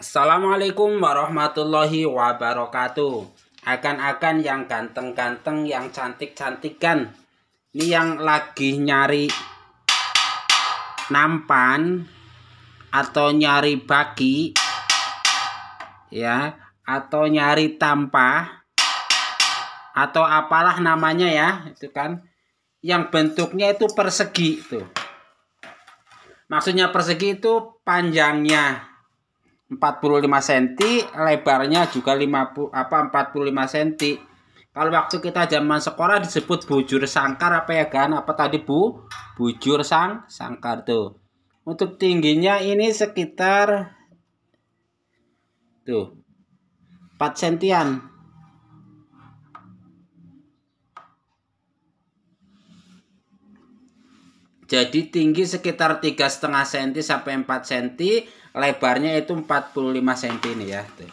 Assalamualaikum warahmatullahi wabarakatuh. Akan-akan yang ganteng-ganteng, yang cantik-cantikan. Ini yang lagi nyari nampan atau nyari baki ya, atau nyari tampah atau apalah namanya ya, itu kan yang bentuknya itu persegi tuh. Maksudnya persegi itu panjangnya 45 cm, lebarnya juga 50 apa 45 cm. Kalau waktu kita zaman sekolah disebut bujur sangkar apa ya kan? Apa tadi Bu? Bujur sang sangkar tuh. Untuk tingginya ini sekitar tuh 4 sentian jadi tinggi sekitar tiga setengah senti sampai 4 senti lebarnya itu 45 cm ini ya tuh.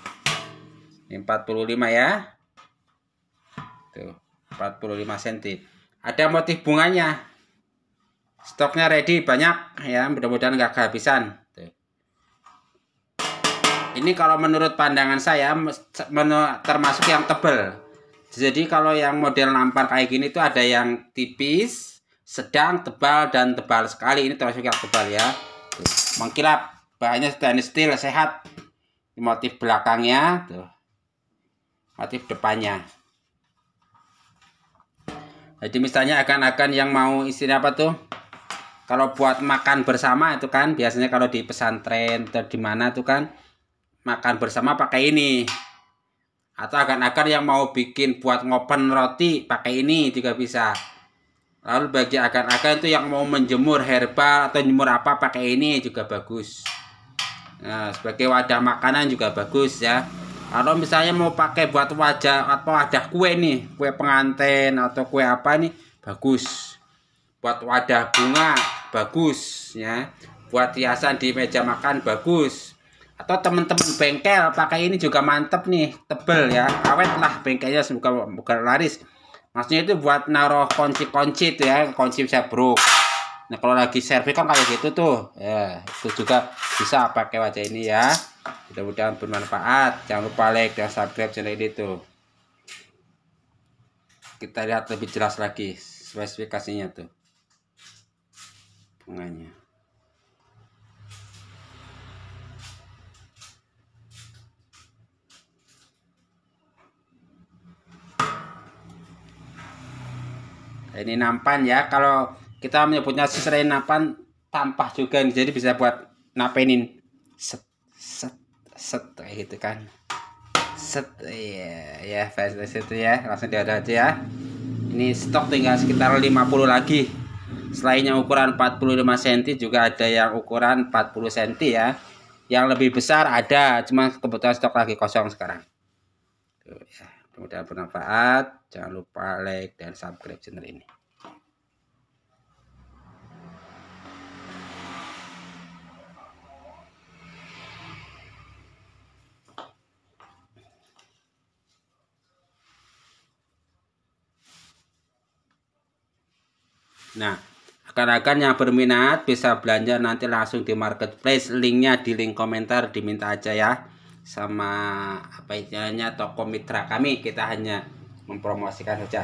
45 ya tuh 45 cm ada motif bunganya stoknya ready banyak ya mudah-mudahan nggak kehabisan tuh. ini kalau menurut pandangan saya termasuk yang tebel jadi kalau yang model nampar kayak gini itu ada yang tipis sedang tebal dan tebal sekali ini termasuk yang tebal ya mengkilap bahannya stainless steel sehat di motif belakangnya tuh motif depannya jadi misalnya akan-akan yang mau istilah apa tuh kalau buat makan bersama itu kan biasanya kalau di pesantren atau di mana tuh kan makan bersama pakai ini atau akan-akan yang mau bikin buat ngopen roti pakai ini juga bisa lalu bagi akan-akan itu yang mau menjemur herbal atau jemur apa pakai ini juga bagus Nah, sebagai wadah makanan juga bagus ya. Kalau misalnya mau pakai buat wajah atau wadah kue nih, kue pengantin atau kue apa nih, bagus. Buat wadah bunga bagus ya. Buat hiasan di meja makan bagus. Atau teman-teman bengkel pakai ini juga mantep nih, tebel ya. Awet lah bengkelnya semoga bukan laris. Maksudnya itu buat naruh kunci-kunci itu ya, kunci bisa broke. Nah, kalau lagi servis kan kayak gitu tuh. Ya, itu juga bisa pakai wajah ini ya. Mudah-mudahan bermanfaat. Jangan lupa like dan subscribe channel ini tuh. Kita lihat lebih jelas lagi spesifikasinya tuh. Bunganya. Ini nampan ya kalau kita menyebutnya serai napan tampah juga nih jadi bisa buat napenin set set set kayak gitu kan set ya ya fast itu ya langsung diada aja ya ini stok tinggal sekitar 50 lagi selainnya ukuran 45 cm juga ada yang ukuran 40 cm ya yang lebih besar ada cuma kebetulan stok lagi kosong sekarang Tuh, ya. mudah bermanfaat jangan lupa like dan subscribe channel ini Nah, rekan-rekan yang berminat bisa belanja nanti langsung di marketplace. Linknya di link komentar diminta aja ya sama apa istilahnya toko mitra kami kita hanya mempromosikan saja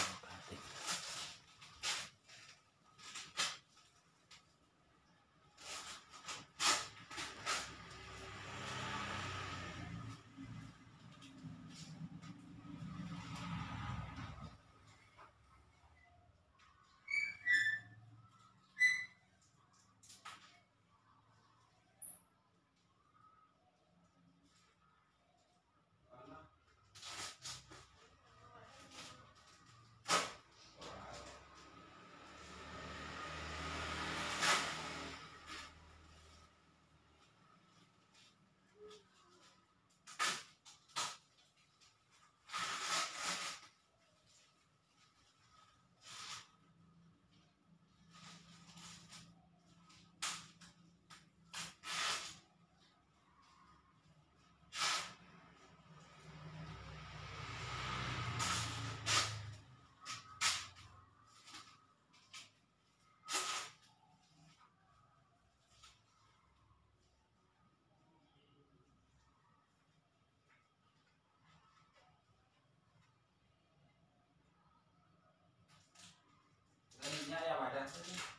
맛있겠다.